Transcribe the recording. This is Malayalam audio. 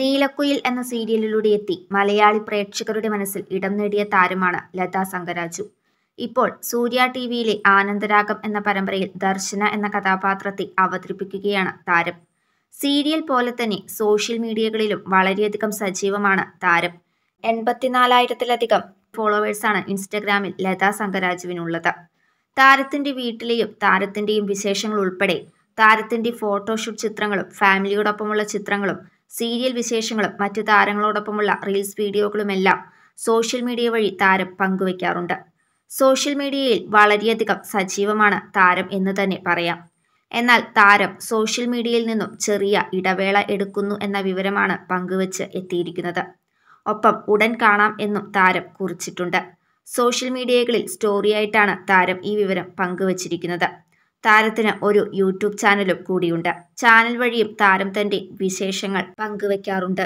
നീലക്കുയിൽ എന്ന സീരിയലിലൂടെ എത്തി മലയാളി പ്രേക്ഷകരുടെ മനസ്സിൽ ഇടം നേടിയ താരമാണ് ലതാ സംഗരാജു ഇപ്പോൾ സൂര്യ ടി വിയിലെ ആനന്ദരാഗം എന്ന പരമ്പരയിൽ ദർശന എന്ന കഥാപാത്രത്തെ അവതരിപ്പിക്കുകയാണ് താരം സീരിയൽ പോലെ തന്നെ സോഷ്യൽ മീഡിയകളിലും വളരെയധികം സജീവമാണ് താരം എൺപത്തിനാലായിരത്തിലധികം ഫോളോവേഴ്സാണ് ഇൻസ്റ്റഗ്രാമിൽ ലതാ സംഗരാജുവിനുള്ളത് താരത്തിന്റെ വീട്ടിലെയും താരത്തിന്റെയും വിശേഷങ്ങൾ ഉൾപ്പെടെ താരത്തിന്റെ ഫോട്ടോഷൂട്ട് ചിത്രങ്ങളും ഫാമിലിയോടൊപ്പമുള്ള ചിത്രങ്ങളും സീരിയൽ വിശേഷങ്ങളും മറ്റ് താരങ്ങളോടൊപ്പമുള്ള റീൽസ് വീഡിയോകളുമെല്ലാം സോഷ്യൽ മീഡിയ വഴി താരം പങ്കുവയ്ക്കാറുണ്ട് സോഷ്യൽ മീഡിയയിൽ വളരെയധികം സജീവമാണ് താരം എന്ന് തന്നെ പറയാം എന്നാൽ താരം സോഷ്യൽ മീഡിയയിൽ നിന്നും ചെറിയ ഇടവേള എടുക്കുന്നു എന്ന വിവരമാണ് പങ്കുവച്ച് എത്തിയിരിക്കുന്നത് ഒപ്പം ഉടൻ കാണാം എന്നും താരം കുറിച്ചിട്ടുണ്ട് സോഷ്യൽ മീഡിയകളിൽ സ്റ്റോറിയായിട്ടാണ് താരം ഈ വിവരം പങ്കുവച്ചിരിക്കുന്നത് താരത്തിന് ഒരു യൂട്യൂബ് ചാനലും കൂടിയുണ്ട് ചാനൽ വഴിയും താരം തന്റെ വിശേഷങ്ങൾ പങ്കുവെക്കാറുണ്ട്